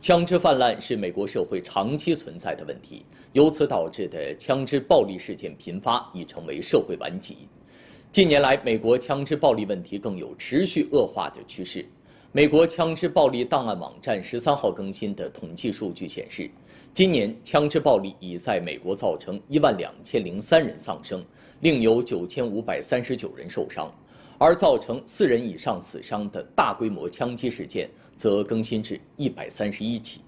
枪支泛滥是美国社会长期存在的问题，由此导致的枪支暴力事件频发已成为社会顽疾。近年来，美国枪支暴力问题更有持续恶化的趋势。美国枪支暴力档案网站十三号更新的统计数据，显示，今年枪支暴力已在美国造成一万两千零三人丧生，另有九千五百三十九人受伤。而造成四人以上死伤的大规模枪击事件，则更新至一百三十一起。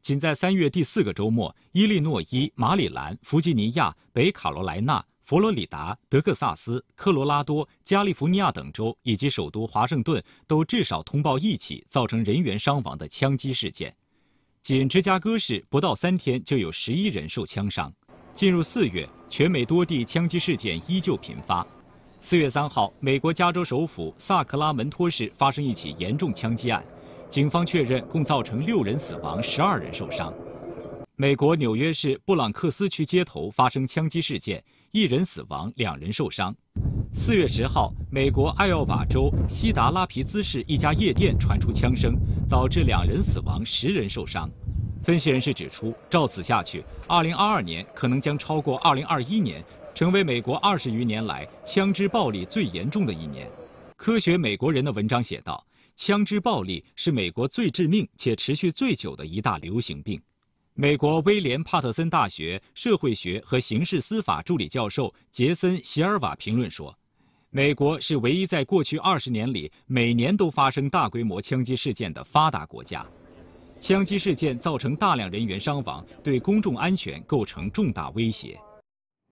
仅在三月第四个周末，伊利诺伊、马里兰、弗吉尼亚、北卡罗来纳、佛罗里达、德克萨斯、科罗拉多、加利福尼亚等州，以及首都华盛顿，都至少通报一起造成人员伤亡的枪击事件。仅芝加哥市，不到三天就有十一人受枪伤。进入四月，全美多地枪击事件依旧频发。四月三号，美国加州首府萨克拉门托市发生一起严重枪击案，警方确认共造成六人死亡、十二人受伤。美国纽约市布朗克斯区街头发生枪击事件，一人死亡，两人受伤。四月十号，美国艾奥瓦州西达拉皮兹市一家夜店传出枪声，导致两人死亡、十人受伤。分析人士指出，照此下去，二零二二年可能将超过二零二一年。成为美国二十余年来枪支暴力最严重的一年。《科学美国人》的文章写道：“枪支暴力是美国最致命且持续最久的一大流行病。”美国威廉帕特森大学社会学和刑事司法助理教授杰森·席尔瓦评论说：“美国是唯一在过去二十年里每年都发生大规模枪击事件的发达国家。枪击事件造成大量人员伤亡，对公众安全构成重大威胁。”